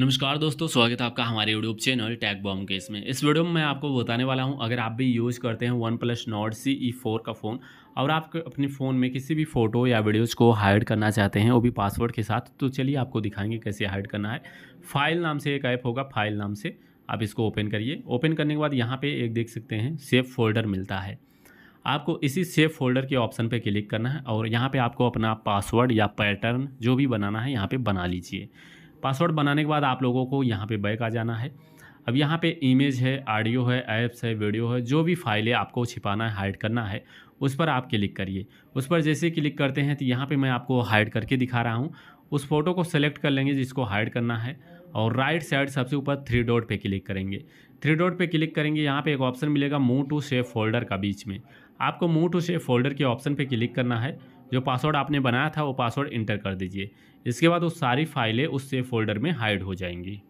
नमस्कार दोस्तों स्वागत है आपका हमारे यूट्यूब चैनल टैग बॉम केस में इस वीडियो में मैं आपको बताने वाला हूं अगर आप भी यूज़ करते हैं OnePlus Nord C E four का फ़ोन और आप अपने फ़ोन में किसी भी फ़ोटो या वीडियोज़ को हाइड करना चाहते हैं वो भी पासवर्ड के साथ तो चलिए आपको दिखाएंगे कैसे हाइड करना है फाइल नाम से एक ऐप होगा फाइल नाम से आप इसको ओपन करिए ओपन करने के बाद यहाँ पर एक देख सकते हैं सेफ फोल्डर मिलता है आपको इसी सेफ फोल्डर के ऑप्शन पर क्लिक करना है और यहाँ पर आपको अपना पासवर्ड या पैटर्न जो भी बनाना है यहाँ पर बना लीजिए पासवर्ड बनाने के बाद आप लोगों को यहाँ पे बैक आ जाना है अब यहाँ पे इमेज है ऑडियो है ऐप्स है वीडियो है जो भी फाइलें आपको छिपाना है हाइड करना है उस पर आप क्लिक करिए उस पर जैसे क्लिक करते हैं तो यहाँ पर मैं आपको हाइड करके दिखा रहा हूँ उस फोटो को सेलेक्ट कर लेंगे जिसको हाइड करना है और राइट साइड सबसे ऊपर थ्री डॉट पे क्लिक करेंगे थ्री डॉट पे क्लिक करेंगे यहाँ पे एक ऑप्शन मिलेगा मूव टू सेव फोल्डर का बीच में आपको मूव टू सेव फोल्डर के ऑप्शन पे क्लिक करना है जो पासवर्ड आपने बनाया था वो पासवर्ड इंटर कर दीजिए इसके बाद वो सारी फाइलें उस सेव फोल्डर में हाइड हो जाएंगी